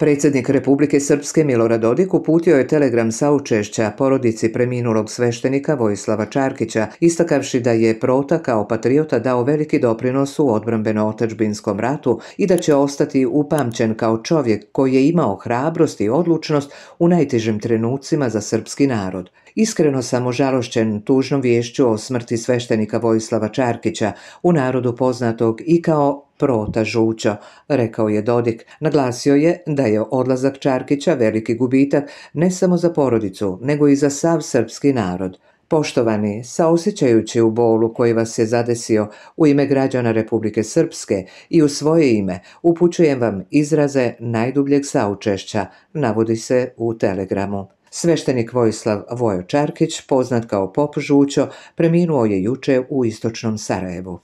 Predsjednik Republike Srpske Milorad Dodik uputio je telegram saučešća porodici preminulog sveštenika Vojislava Čarkića, istakavši da je Prota kao patriota dao veliki doprinos u odbrambeno-otačbinskom ratu i da će ostati upamćen kao čovjek koji je imao hrabrost i odlučnost u najtežim trenucima za srpski narod. Iskreno sam ožalošćen tužnom vješću o smrti sveštenika Vojislava Čarkića, u narodu poznatog i kao prota žuća, rekao je Dodik. Naglasio je da je odlazak Čarkića veliki gubitak ne samo za porodicu, nego i za sav srpski narod. Poštovani, saosjećajući u bolu koji vas je zadesio u ime građana Republike Srpske i u svoje ime, upućujem vam izraze najdubljeg saučešća, navodi se u telegramu. Sveštenik Vojislav Vojo Čarkić, poznat kao Pop Žućo, preminuo je juče u istočnom Sarajevu.